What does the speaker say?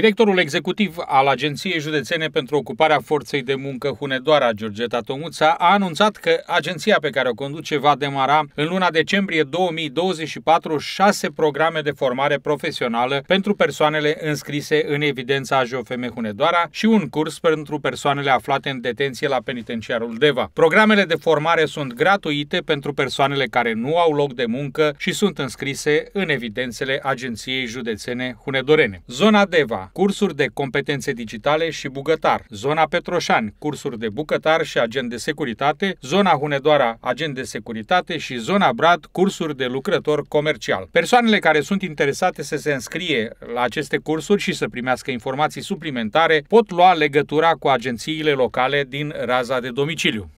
Directorul executiv al Agenției Județene pentru Ocuparea Forței de Muncă Hunedoara, Georgeta Tomuța, a anunțat că agenția pe care o conduce va demara în luna decembrie 2024 șase programe de formare profesională pentru persoanele înscrise în evidența AJOFM Hunedoara și un curs pentru persoanele aflate în detenție la penitenciarul Deva. Programele de formare sunt gratuite pentru persoanele care nu au loc de muncă și sunt înscrise în evidențele Agenției Județene Hunedorene. Zona Deva cursuri de competențe digitale și bugătar, zona Petroșani, cursuri de bucătar și agent de securitate, zona Hunedoara, agent de securitate și zona Brad, cursuri de lucrător comercial. Persoanele care sunt interesate să se înscrie la aceste cursuri și să primească informații suplimentare pot lua legătura cu agențiile locale din raza de domiciliu.